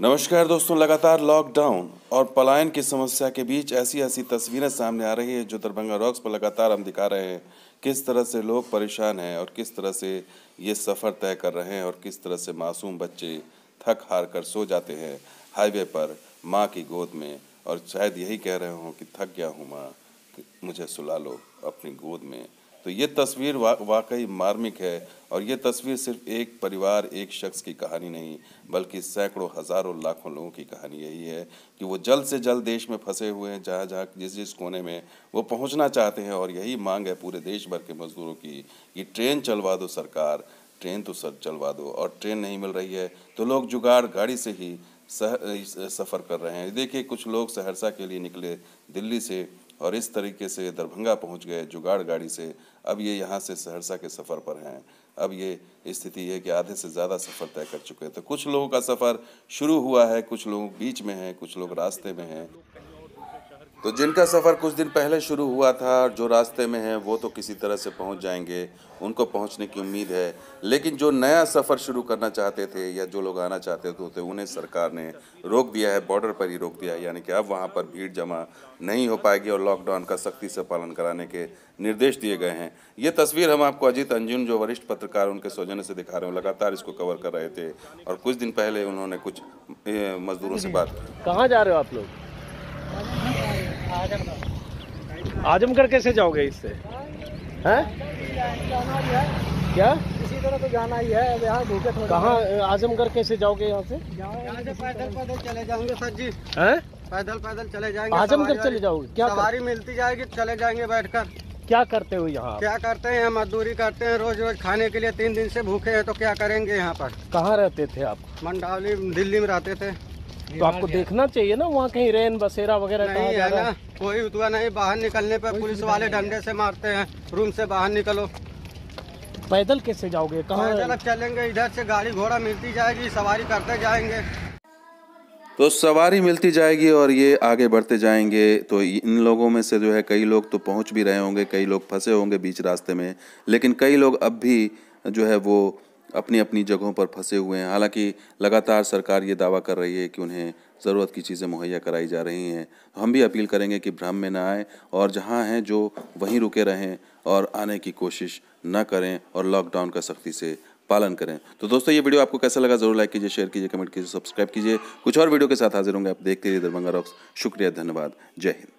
नमस्कार दोस्तों लगातार लॉकडाउन और पलायन की समस्या के बीच ऐसी ऐसी तस्वीरें सामने आ रही है जो दरभंगा रॉक्स पर लगातार हम दिखा रहे हैं किस तरह से लोग परेशान हैं और किस तरह से ये सफ़र तय कर रहे हैं और किस तरह से मासूम बच्चे थक हार कर सो जाते हैं हाईवे पर माँ की गोद में और शायद यही कह रहे हों कि थक गया हूँ माँ मुझे सुला लो अपनी गोद में तो ये तस्वीर वा, वाकई मार्मिक है और ये तस्वीर सिर्फ एक परिवार एक शख्स की कहानी नहीं बल्कि सैकड़ों हज़ारों लाखों लोगों की कहानी यही है कि वो जल्द से जल्द देश में फंसे हुए हैं जहाँ जहाँ जिस जिस कोने में वो पहुँचना चाहते हैं और यही मांग है पूरे देश भर के मज़दूरों की कि ट्रेन चलवा दो सरकार ट्रेन तो सर चलवा दो और ट्रेन नहीं मिल रही है तो लोग जुगाड़ गाड़ी से ही सह, सफ़र कर रहे हैं देखिए कुछ लोग सहरसा के लिए निकले दिल्ली से और इस तरीके से दरभंगा पहुंच गए जुगाड़ गाड़ी से अब ये यहाँ से सहरसा के सफ़र पर हैं अब ये स्थिति है कि आधे से ज़्यादा सफ़र तय कर चुके हैं तो कुछ लोगों का सफ़र शुरू हुआ है कुछ लोग बीच में हैं कुछ लोग रास्ते में हैं तो जिनका सफ़र कुछ दिन पहले शुरू हुआ था और जो रास्ते में हैं वो तो किसी तरह से पहुंच जाएंगे उनको पहुंचने की उम्मीद है लेकिन जो नया सफ़र शुरू करना चाहते थे या जो लोग आना चाहते थे तो उन्हें सरकार ने रोक दिया है बॉर्डर पर ही रोक दिया है यानी कि अब वहां पर भीड़ जमा नहीं हो पाएगी और लॉकडाउन का सख्ती से पालन कराने के निर्देश दिए गए हैं ये तस्वीर हम आपको अजीत अंजुन जो वरिष्ठ पत्रकार उनके सौजन्य से दिखा रहे हैं लगातार इसको कवर कर रहे थे और कुछ दिन पहले उन्होंने कुछ मजदूरों से बात की कहाँ जा रहे हो आप लोग आजमगढ़ कैसे जाओगे इससे हैं क्या इसी तरह तो जाना ही है यहाँ भूखे कहाँ आजमगढ़ कैसे जाओगे यहाँ से से पैदल पैदल चले जाओगे सर जी हैं पैदल पैदल चले जाएंगे आजमगढ़ चले जाओगे क्या सवारी मिलती जाएगी चले जाएंगे बैठकर क्या करते हो यहाँ क्या करते हैं मजदूरी करते हैं रोज रोज खाने के लिए तीन दिन से भूखे हैं तो क्या करेंगे यहाँ पर कहाँ रहते थे आप मंडावली दिल्ली में रहते थे तो आपको देखना चाहिए ना वहाँ कहीं रेन बसेरा वगैरह नहीं है ना कोई उतवा नहीं बाहर निकलने पर पुलिस वाले डंडे से मारते हैं रूम से बाहर निकलो पैदल कैसे जाओगे कहाँ चलेंगे इधर से गाड़ी घोड़ा मिलती जाएगी सवारी करते जाएंगे तो सवारी मिलती जाएगी और ये आगे बढ़ते जाएंगे तो इन लोगों में से जो है कई लोग तो पहुंच भी रहे होंगे कई लोग फंसे होंगे बीच रास्ते में लेकिन कई लोग अब भी जो है वो अपनी अपनी जगहों पर फंसे हुए हैं हालांकि लगातार सरकार ये दावा कर रही है कि उन्हें ज़रूरत की चीज़ें मुहैया कराई जा रही हैं तो हम भी अपील करेंगे कि भ्रम में ना आए और जहां हैं जो वहीं रुके रहें और आने की कोशिश न करें और लॉकडाउन का सख्ती से पालन करें तो दोस्तों ये वीडियो आपको कैसा लगा जरूर लाइक कीजिए शेयर कीजिए कमेंट कीजिए सब्सक्राइब कीजिए कुछ और वीडियो के साथ हाजिर होंगे आप देखते रहिए दरभंगा रॉक्स शुक्रिया धन्यवाद जय हिंद